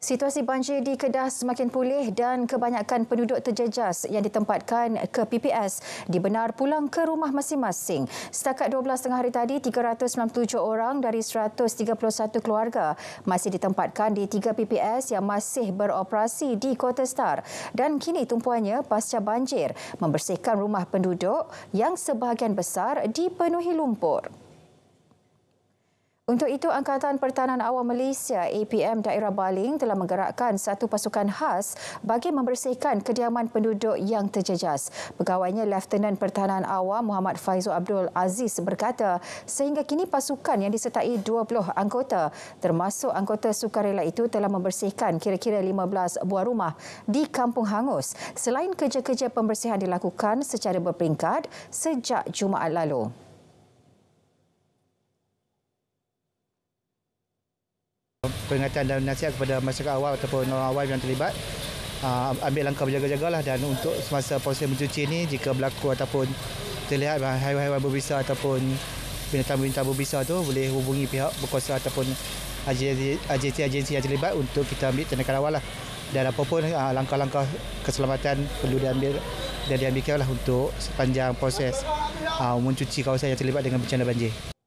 Situasi banjir di Kedah semakin pulih dan kebanyakan penduduk terjejas yang ditempatkan ke PPS dibenar pulang ke rumah masing-masing. Setakat 12.30 hari tadi, 397 orang dari 131 keluarga masih ditempatkan di tiga PPS yang masih beroperasi di Kota Star. Dan kini tumpuannya pasca banjir membersihkan rumah penduduk yang sebahagian besar dipenuhi lumpur. Untuk itu, Angkatan Pertahanan Awam Malaysia APM Daerah Baling telah menggerakkan satu pasukan khas bagi membersihkan kediaman penduduk yang terjejas. Pegawainya Leftenan Pertahanan Awam Muhammad Faizul Abdul Aziz berkata, sehingga kini pasukan yang disertai 20 anggota termasuk anggota sukarela itu telah membersihkan kira-kira 15 buah rumah di Kampung Hangus. Selain kerja-kerja pembersihan dilakukan secara berperingkat sejak Jumaat lalu. peringatan dan nasihat kepada masyarakat awam ataupun orang awam yang terlibat uh, ambil langkah berjaga-jagalah dan untuk semasa proses mencuci ini jika berlaku ataupun terlihat haiwan-haiwan berbisa ataupun binatang-binatang berbisa tu boleh hubungi pihak berkuasa ataupun agensi-agensi yang terlibat untuk kita ambil tindakan awal lah dan apapun uh, langkah-langkah keselamatan perlu diambil dan diambilkan lah untuk sepanjang proses uh, mencuci kawasan yang terlibat dengan bencana banjir.